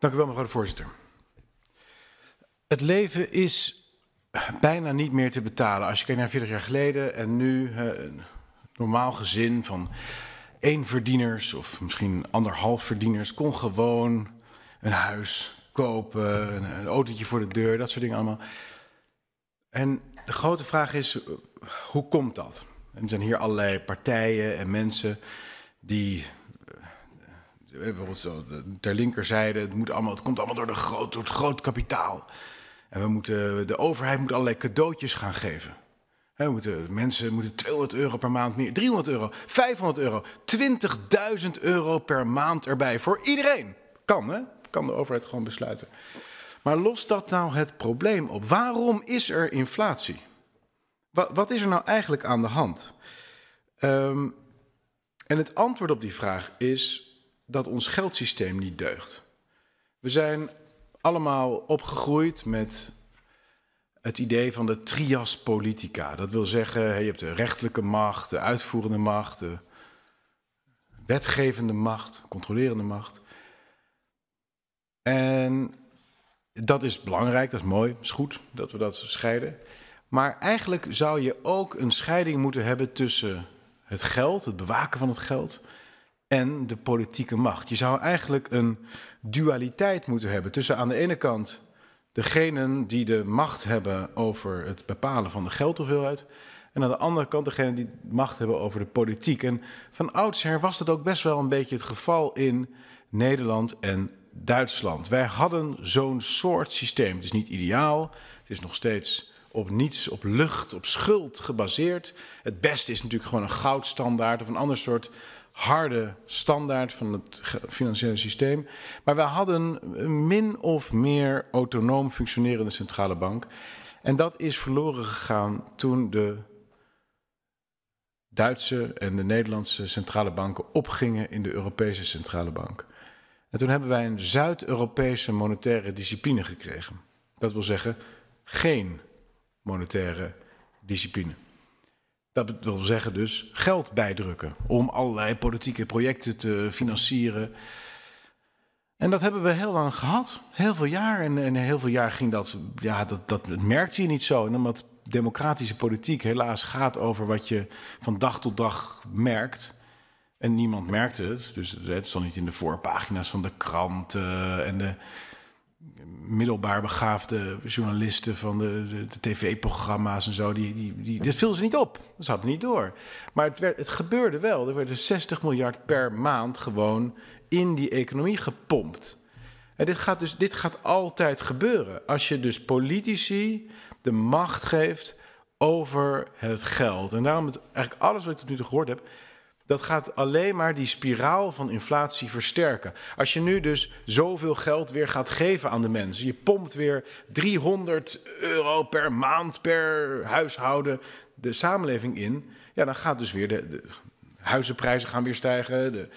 Dank u wel, mevrouw de voorzitter. Het leven is bijna niet meer te betalen. Als je kijkt naar 40 jaar geleden en nu, een normaal gezin van één verdieners of misschien anderhalf verdieners kon gewoon een huis kopen, een autootje voor de deur, dat soort dingen allemaal. En de grote vraag is, hoe komt dat? En er zijn hier allerlei partijen en mensen die bijvoorbeeld zo, ter linkerzijde, het, moet allemaal, het komt allemaal door, de groot, door het groot kapitaal. En we moeten, de overheid moet allerlei cadeautjes gaan geven. We moeten, mensen moeten 200 euro per maand meer, 300 euro, 500 euro, 20.000 euro per maand erbij voor iedereen. Kan, hè? Kan de overheid gewoon besluiten. Maar lost dat nou het probleem op? Waarom is er inflatie? Wat, wat is er nou eigenlijk aan de hand? Ehm, en het antwoord op die vraag is dat ons geldsysteem niet deugt. We zijn allemaal opgegroeid met het idee van de trias politica. Dat wil zeggen, je hebt de rechterlijke macht, de uitvoerende macht, de wetgevende macht, controlerende macht. En dat is belangrijk, dat is mooi, is goed dat we dat scheiden. Maar eigenlijk zou je ook een scheiding moeten hebben tussen het geld, het bewaken van het geld en de politieke macht. Je zou eigenlijk een dualiteit moeten hebben tussen aan de ene kant degenen die de macht hebben over het bepalen van de geldhoeveelheid. En aan de andere kant degenen die macht hebben over de politiek. En van oudsher was dat ook best wel een beetje het geval in Nederland en Duitsland. Wij hadden zo'n soort systeem. Het is niet ideaal, het is nog steeds op niets, op lucht, op schuld gebaseerd. Het beste is natuurlijk gewoon een goudstandaard of een ander soort harde standaard van het financiële systeem. Maar we hadden een min of meer autonoom functionerende centrale bank. En dat is verloren gegaan toen de Duitse en de Nederlandse centrale banken opgingen in de Europese centrale bank. En toen hebben wij een Zuid-Europese monetaire discipline gekregen. Dat wil zeggen, geen monetaire discipline. Dat wil zeggen dus geld bijdrukken om allerlei politieke projecten te financieren. En dat hebben we heel lang gehad, heel veel jaar. En, en heel veel jaar ging dat, ja, dat, dat, dat merkte je niet zo. En omdat democratische politiek helaas gaat over wat je van dag tot dag merkt. En niemand merkte het, dus het stond niet in de voorpagina's van de kranten en de middelbaar begaafde journalisten van de, de, de tv-programma's en zo, die, die, die, dit viel ze niet op. Dat hadden niet door. Maar het, het gebeurde wel. Er werden 60 miljard per maand gewoon in die economie gepompt. En dit gaat dus dit gaat altijd gebeuren. Als je dus politici de macht geeft over het geld. En daarom het, eigenlijk alles wat ik tot nu toe gehoord heb, dat gaat alleen maar die spiraal van inflatie versterken. Als je nu dus zoveel geld weer gaat geven aan de mensen, je pompt weer 300 euro per maand per huishouden de samenleving in, ja, dan gaat dus weer de, de huizenprijzen gaan weer stijgen, de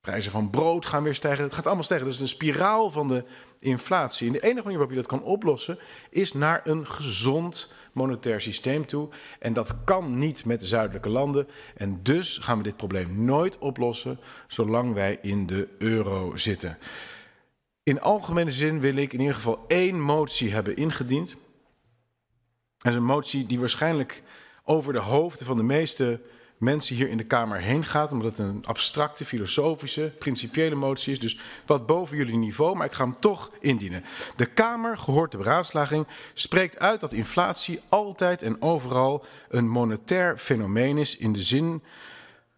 prijzen van brood gaan weer stijgen. Het gaat allemaal stijgen. Dat is een spiraal van de inflatie. En de enige manier waarop je dat kan oplossen is naar een gezond monetair systeem toe. En dat kan niet met de zuidelijke landen. En dus gaan we dit probleem nooit oplossen zolang wij in de euro zitten. In algemene zin wil ik in ieder geval één motie hebben ingediend. Dat is een motie die waarschijnlijk over de hoofden van de meeste mensen hier in de Kamer heen gaat, omdat het een abstracte, filosofische, principiële motie is. Dus wat boven jullie niveau, maar ik ga hem toch indienen. De Kamer, gehoord de beraadslaging, spreekt uit dat inflatie altijd en overal een monetair fenomeen is in de zin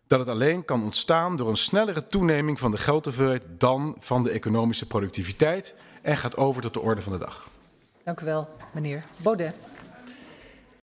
dat het alleen kan ontstaan door een snellere toeneming van de geldhoeveelheid dan van de economische productiviteit en gaat over tot de orde van de dag. Dank u wel, meneer Baudet.